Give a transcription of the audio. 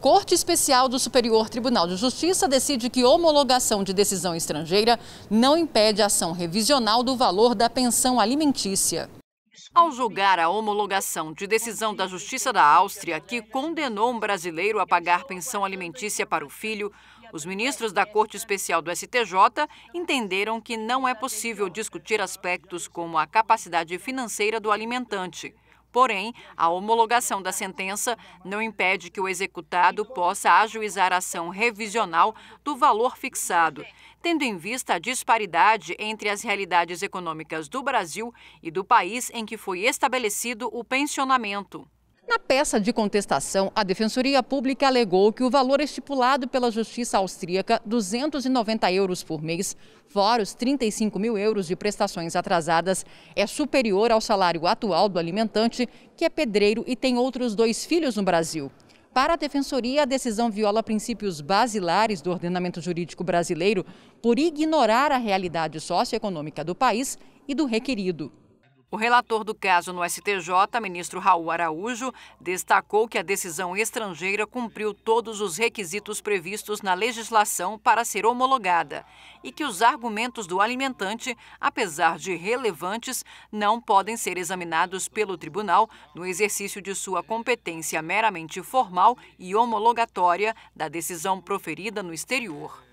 Corte Especial do Superior Tribunal de Justiça decide que homologação de decisão estrangeira não impede ação revisional do valor da pensão alimentícia. Ao julgar a homologação de decisão da Justiça da Áustria, que condenou um brasileiro a pagar pensão alimentícia para o filho, os ministros da Corte Especial do STJ entenderam que não é possível discutir aspectos como a capacidade financeira do alimentante. Porém, a homologação da sentença não impede que o executado possa ajuizar ação revisional do valor fixado, tendo em vista a disparidade entre as realidades econômicas do Brasil e do país em que foi estabelecido o pensionamento. Na peça de contestação, a Defensoria Pública alegou que o valor estipulado pela Justiça Austríaca, 290 euros por mês, fora os 35 mil euros de prestações atrasadas, é superior ao salário atual do alimentante, que é pedreiro e tem outros dois filhos no Brasil. Para a Defensoria, a decisão viola princípios basilares do ordenamento jurídico brasileiro por ignorar a realidade socioeconômica do país e do requerido. O relator do caso no STJ, ministro Raul Araújo, destacou que a decisão estrangeira cumpriu todos os requisitos previstos na legislação para ser homologada e que os argumentos do alimentante, apesar de relevantes, não podem ser examinados pelo tribunal no exercício de sua competência meramente formal e homologatória da decisão proferida no exterior.